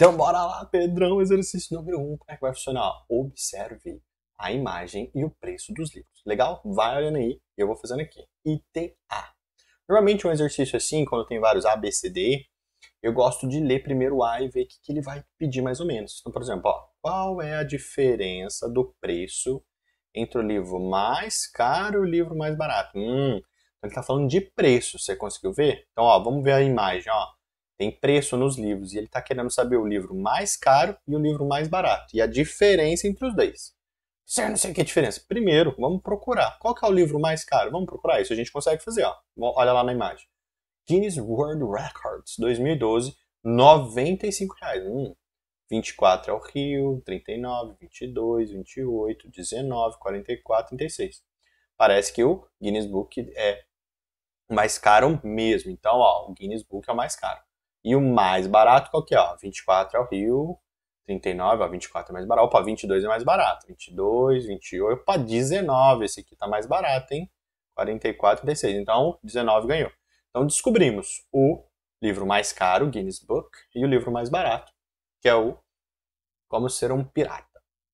Então bora lá, Pedrão, exercício número 1. Um. Como é que vai funcionar? Observe a imagem e o preço dos livros. Legal? Vai olhando aí, eu vou fazendo aqui. ITA. Normalmente um exercício assim, quando tem vários A, B, C, D, eu gosto de ler primeiro o A e ver o que, que ele vai pedir mais ou menos. Então, por exemplo, ó, qual é a diferença do preço entre o livro mais caro e o livro mais barato? Hum, então, ele está falando de preço, você conseguiu ver? Então, ó, vamos ver a imagem, ó tem preço nos livros, e ele está querendo saber o livro mais caro e o livro mais barato, e a diferença entre os dois. Você não sei que é diferença. Primeiro, vamos procurar. Qual que é o livro mais caro? Vamos procurar isso. A gente consegue fazer, ó. Olha lá na imagem. Guinness World Records, 2012, 95 reais. Hum, 24 é o Rio, 39, 22, 28, 19, 44, 36. Parece que o Guinness Book é mais caro mesmo. Então, ó, o Guinness Book é o mais caro. E o mais barato qual que é? Ó, 24 é o Rio, 39, ó, 24 é mais barato. Opa, 22 é mais barato. 22, 28, opa, 19, esse aqui tá mais barato, hein? 44, 36. Então, 19 ganhou. Então, descobrimos o livro mais caro, Guinness Book, e o livro mais barato, que é o Como Ser um Pirata.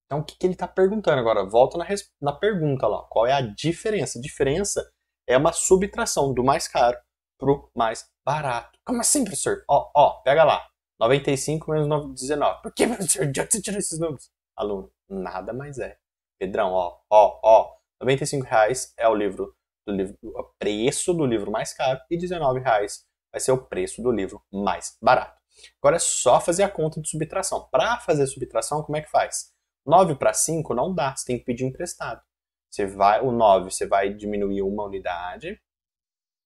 Então, o que, que ele está perguntando agora? Volta na, na pergunta lá. Qual é a diferença? A diferença é uma subtração do mais caro pro mais barato. Como assim, professor? Ó, ó, pega lá. 95 menos 19. Por que, professor? De onde você tirou esses números? Aluno, nada mais é. Pedrão, ó, ó, ó. 95 reais é o livro do livro, o preço do livro mais caro e 19 reais vai ser o preço do livro mais barato. Agora é só fazer a conta de subtração. Para fazer subtração, como é que faz? 9 para 5 não dá, você tem que pedir emprestado. Você vai, o 9 você vai diminuir uma unidade,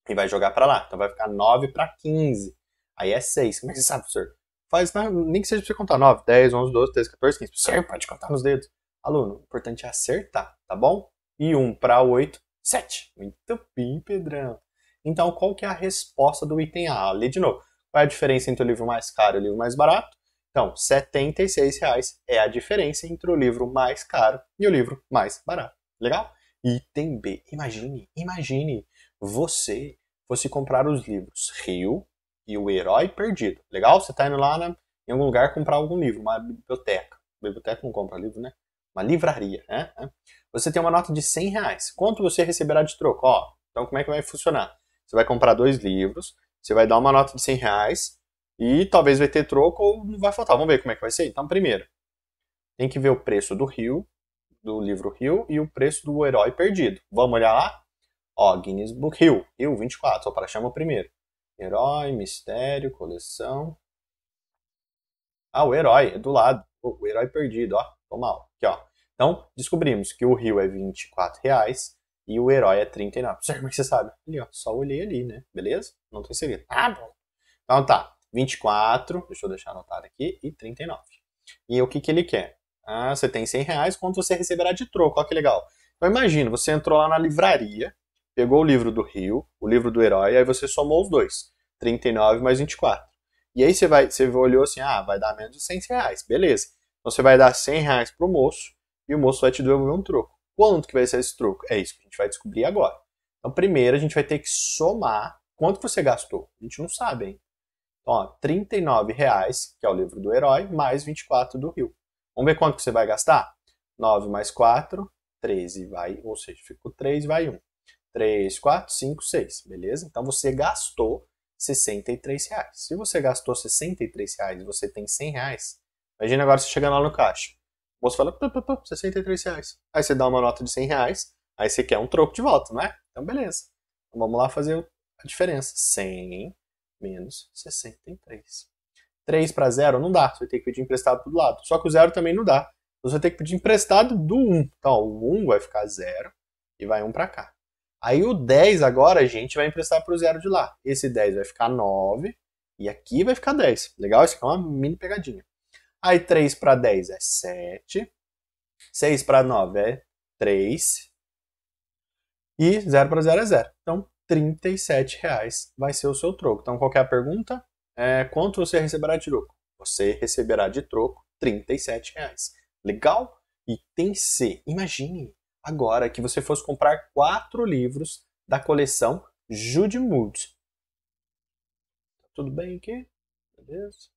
e vai jogar para lá. Então vai ficar 9 para 15. Aí é 6. Como é que você sabe, professor? Faz, nem que seja pra você contar 9, 10, 11, 12, 13, 14, 15. Professor, pode contar nos dedos. Aluno, o importante é acertar, tá bom? E 1 para 8, 7. Muito bem, Pedrão. Então, qual que é a resposta do item A? Lê de novo. Qual é a diferença entre o livro mais caro e o livro mais barato? Então, R$ 76 é a diferença entre o livro mais caro e o livro mais barato. Legal? Item B. Imagine, imagine você fosse comprar os livros Rio e O Herói Perdido. Legal? Você está indo lá né, em algum lugar comprar algum livro, uma biblioteca. Biblioteca não compra livro, né? Uma livraria, né? Você tem uma nota de 100 reais. Quanto você receberá de troco? Ó, então como é que vai funcionar? Você vai comprar dois livros, você vai dar uma nota de 100 reais e talvez vai ter troco ou não vai faltar. Vamos ver como é que vai ser. Então, primeiro, tem que ver o preço do Rio do livro Rio e o preço do herói perdido. Vamos olhar lá? Ó, Guinness Book Rio Rio 24, só para chamar o primeiro. Herói, mistério, coleção. Ah, o herói, é do lado. O herói perdido, ó. Tô mal. Aqui, ó. Então, descobrimos que o Rio é 24 reais e o herói é 39. Como é você sabe? Ali, ó. Só olhei ali, né? Beleza? Não tô inserido. Ah, bom. Então tá. 24, deixa eu deixar anotado aqui, e 39. E o que, que ele quer? Ah, você tem 100 reais, quanto você receberá de troco? Olha que legal. Então imagina, você entrou lá na livraria, pegou o livro do Rio, o livro do herói, aí você somou os dois. 39 mais 24. E aí você vai, você olhou assim, ah, vai dar menos de 100 reais, beleza. Então você vai dar 100 reais pro moço, e o moço vai te devolver um troco. Quanto que vai ser esse troco? É isso que a gente vai descobrir agora. Então primeiro a gente vai ter que somar quanto você gastou. A gente não sabe, hein? Então, ó, 39 reais, que é o livro do herói, mais 24 do Rio. Vamos ver quanto que você vai gastar? 9 mais 4, 13, vai, ou seja, ficou 3, vai 1. 3, 4, 5, 6, beleza? Então você gastou 63 reais. Se você gastou 63 reais e você tem 100 reais, imagina agora você chegando lá no caixa. O moço fala, pá, pá, pá, 63 reais. Aí você dá uma nota de 100 reais, aí você quer um troco de volta, não é? Então beleza. Então, vamos lá fazer a diferença. 100 menos 63. 3 para 0, não dá. Você vai ter que pedir emprestado do lado. Só que o 0 também não dá. Então, Você vai ter que pedir emprestado do 1. Então, ó, o 1 vai ficar 0 e vai 1 para cá. Aí o 10 agora a gente vai emprestar para o 0 de lá. Esse 10 vai ficar 9 e aqui vai ficar 10. Legal? Isso aqui é uma mini pegadinha. Aí 3 para 10 é 7. 6 para 9 é 3. E 0 para 0 é 0. Então, R$ 37 reais vai ser o seu troco. Então, qualquer é pergunta, é, quanto você receberá de troco? Você receberá de troco 37 reais. Legal? Item C. Imagine agora que você fosse comprar quatro livros da coleção Jude Mood. Tá tudo bem aqui? Beleza.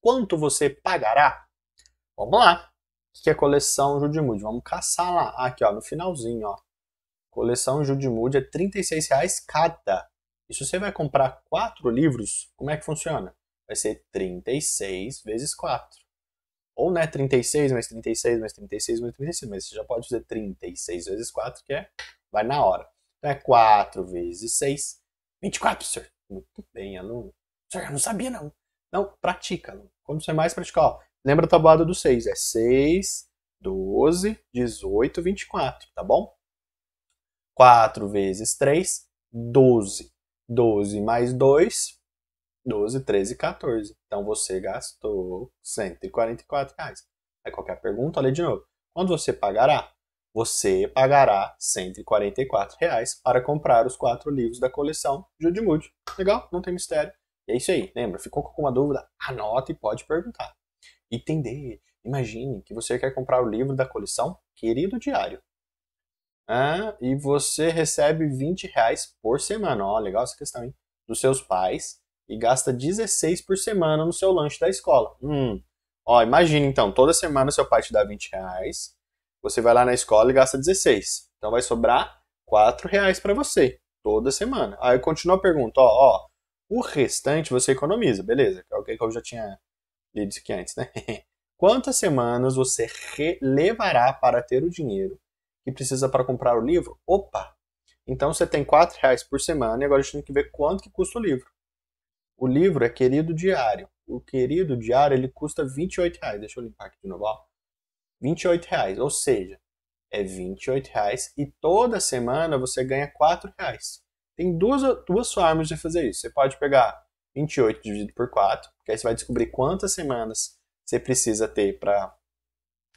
Quanto você pagará? Vamos lá. O que é coleção Jude Mood? Vamos caçar lá. Aqui, ó, no finalzinho, ó. Coleção Jude Mood é R$ 36,00 cada. E se você vai comprar quatro livros, como é que funciona? Vai ser 36 vezes 4. Ou né, 36 mais 36 mais 36 mais 36, mas você já pode fazer 36 vezes 4, que é vai na hora. Então é 4 vezes 6, 24, senhor. Muito bem, aluno. Senhor, eu não sabia não. Não, pratica, aluno. Quando você mais praticar, ó, lembra a tabuada do 6, é 6, 12, 18, 24, tá bom? 4 vezes 3, 12. 12 mais 2, 12, 13, 14. Então você gastou 144 reais. Aí qualquer é pergunta, olha de novo. Quando você pagará? Você pagará 144 reais para comprar os quatro livros da coleção Judimude. Legal? Não tem mistério. E é isso aí. Lembra? Ficou com alguma dúvida? Anota e pode perguntar. Entender. Imagine que você quer comprar o livro da coleção Querido Diário e você recebe 20 reais por semana. Ó, legal essa questão, hein? Dos seus pais e gasta 16 por semana no seu lanche da escola. Hum. Ó, imagina então, toda semana seu pai te dá 20 reais, você vai lá na escola e gasta 16. Então vai sobrar 4 reais para você, toda semana. Aí continua a pergunta, ó, ó, o restante você economiza, beleza, que é o que eu já tinha lido isso aqui antes, né? Quantas semanas você levará para ter o dinheiro que precisa para comprar o livro? Opa! Então você tem R$ reais por semana e agora a gente tem que ver quanto que custa o livro. O livro é Querido Diário. O Querido Diário ele custa R$ reais. Deixa eu limpar aqui de novo. Ó. R$ reais, ou seja, é R$ reais e toda semana você ganha R$ reais. Tem duas, duas formas de fazer isso. Você pode pegar 28 dividido por 4, que aí você vai descobrir quantas semanas você precisa ter para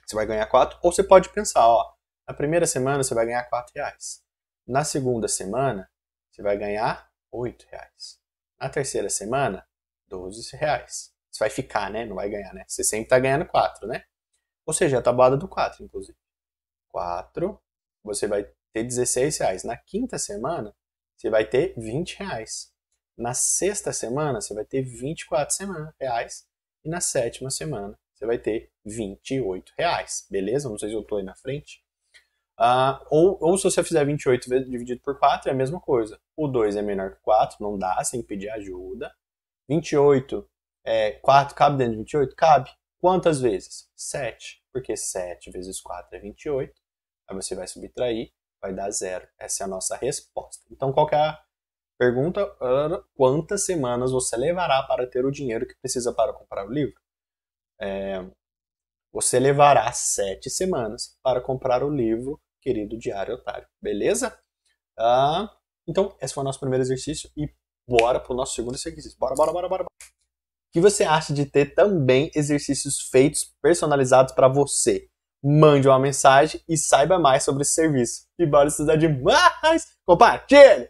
você vai ganhar 4, ou você pode pensar, ó, na primeira semana você vai ganhar quatro reais. Na segunda semana você vai ganhar oito reais. Na terceira semana, doze reais. Você vai ficar, né? Não vai ganhar, né? Você sempre está ganhando quatro, né? Ou seja, a tabuada do quatro, inclusive. Quatro, você vai ter dezesseis reais. Na quinta semana, você vai ter vinte reais. Na sexta semana, você vai ter 24 semana, reais. E na sétima semana, você vai ter 28 reais. Beleza? Não sei se eu estou aí na frente. Uh, ou, ou se você fizer 28 dividido por 4, é a mesma coisa. O 2 é menor que 4, não dá, sem pedir ajuda. 28, é, 4 cabe dentro de 28? Cabe. Quantas vezes? 7. Porque 7 vezes 4 é 28. Aí você vai subtrair, vai dar zero. Essa é a nossa resposta. Então, qual é a pergunta? Quantas semanas você levará para ter o dinheiro que precisa para comprar o livro? É, você levará 7 semanas para comprar o livro querido diário otário, beleza? Ah, então, esse foi o nosso primeiro exercício e bora pro nosso segundo exercício. Bora, bora, bora, bora. bora. O que você acha de ter também exercícios feitos personalizados para você? Mande uma mensagem e saiba mais sobre esse serviço. E bora estudar demais! Compartilhe!